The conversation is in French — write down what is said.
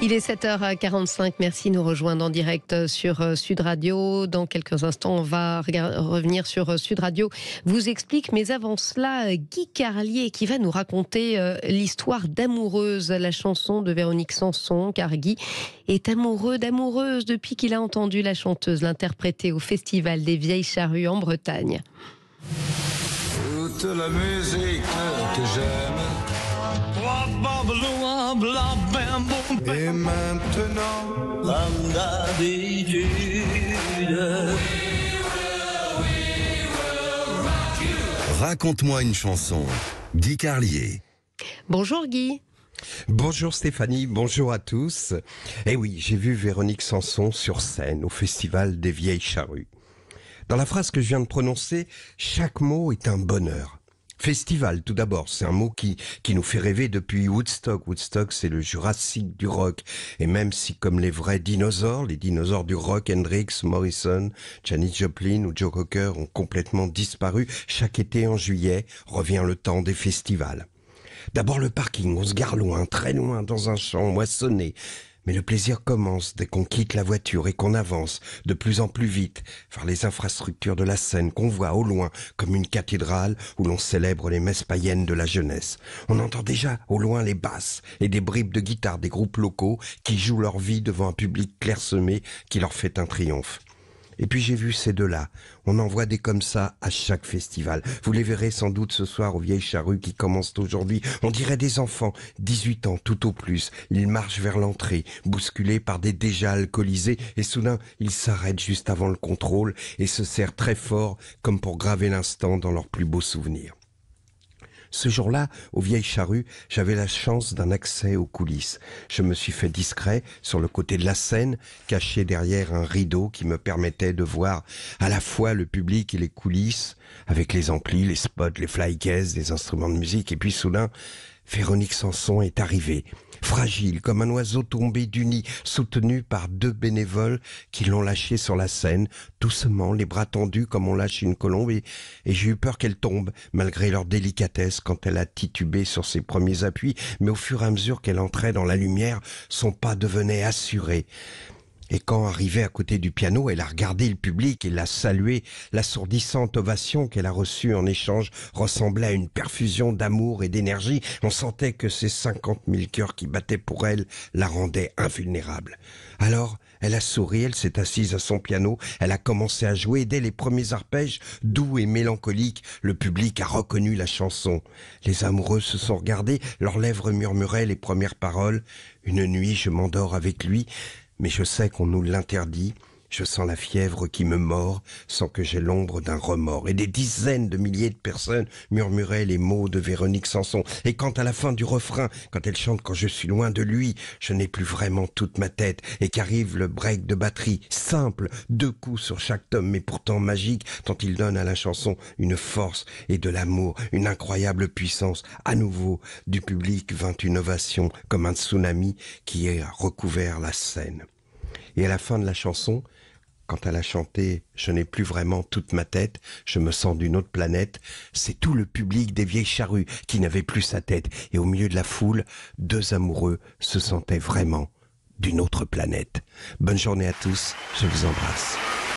Il est 7h45. Merci de nous rejoindre en direct sur euh, Sud Radio. Dans quelques instants, on va revenir sur euh, Sud Radio. Vous explique, mais avant cela, Guy Carlier qui va nous raconter euh, l'histoire d'amoureuse, la chanson de Véronique Sanson, car Guy est amoureux d'amoureuse depuis qu'il a entendu la chanteuse l'interpréter au Festival des Vieilles Charrues en Bretagne. Toute la musique que j'aime. Et maintenant, Raconte-moi une chanson. dit Carlier. Bonjour Guy. Bonjour Stéphanie, bonjour à tous. Eh oui, j'ai vu Véronique Sanson sur scène au Festival des Vieilles Charrues. Dans la phrase que je viens de prononcer, chaque mot est un bonheur. Festival, tout d'abord, c'est un mot qui, qui nous fait rêver depuis Woodstock. Woodstock, c'est le Jurassique du rock. Et même si, comme les vrais dinosaures, les dinosaures du rock, Hendrix, Morrison, Janis Joplin ou Joe Cocker ont complètement disparu, chaque été en juillet revient le temps des festivals. D'abord le parking, on se gare loin, très loin, dans un champ moissonné. Mais le plaisir commence dès qu'on quitte la voiture et qu'on avance de plus en plus vite vers les infrastructures de la Seine qu'on voit au loin comme une cathédrale où l'on célèbre les messes païennes de la jeunesse. On entend déjà au loin les basses et des bribes de guitare des groupes locaux qui jouent leur vie devant un public clairsemé qui leur fait un triomphe. Et puis j'ai vu ces deux-là. On en voit des comme ça à chaque festival. Vous les verrez sans doute ce soir aux vieilles charrues qui commencent aujourd'hui. On dirait des enfants, 18 ans tout au plus. Ils marchent vers l'entrée, bousculés par des déjà alcoolisés, et soudain ils s'arrêtent juste avant le contrôle et se serrent très fort comme pour graver l'instant dans leurs plus beaux souvenirs. Ce jour-là, aux Vieilles Charrues, j'avais la chance d'un accès aux coulisses. Je me suis fait discret sur le côté de la scène, caché derrière un rideau qui me permettait de voir à la fois le public et les coulisses, avec les amplis, les spots, les flycases, les instruments de musique. Et puis soudain, Véronique Sanson est arrivée fragile comme un oiseau tombé du nid, soutenu par deux bénévoles qui l'ont lâché sur la scène, doucement, les bras tendus comme on lâche une colombe, et, j'ai eu peur qu'elle tombe, malgré leur délicatesse quand elle a titubé sur ses premiers appuis, mais au fur et à mesure qu'elle entrait dans la lumière, son pas devenait assuré. Et quand arrivée à côté du piano, elle a regardé le public et l'a salué. L'assourdissante ovation qu'elle a reçue en échange ressemblait à une perfusion d'amour et d'énergie. On sentait que ces cinquante mille cœurs qui battaient pour elle la rendaient invulnérable. Alors, elle a souri, elle s'est assise à son piano, elle a commencé à jouer. Dès les premiers arpèges, doux et mélancoliques, le public a reconnu la chanson. Les amoureux se sont regardés, leurs lèvres murmuraient les premières paroles. Une nuit, je m'endors avec lui mais je sais qu'on nous l'interdit je sens la fièvre qui me mord sans que j'aie l'ombre d'un remords. Et des dizaines de milliers de personnes murmuraient les mots de Véronique Sanson. Et quand à la fin du refrain, quand elle chante quand je suis loin de lui, je n'ai plus vraiment toute ma tête et qu'arrive le break de batterie, simple, deux coups sur chaque tome mais pourtant magique, tant il donne à la chanson une force et de l'amour, une incroyable puissance. À nouveau, du public vint une ovation comme un tsunami qui a recouvert la scène. Et à la fin de la chanson, quand elle a chanté Je n'ai plus vraiment toute ma tête, je me sens d'une autre planète, c'est tout le public des vieilles charrues qui n'avait plus sa tête. Et au milieu de la foule, deux amoureux se sentaient vraiment d'une autre planète. Bonne journée à tous, je vous embrasse.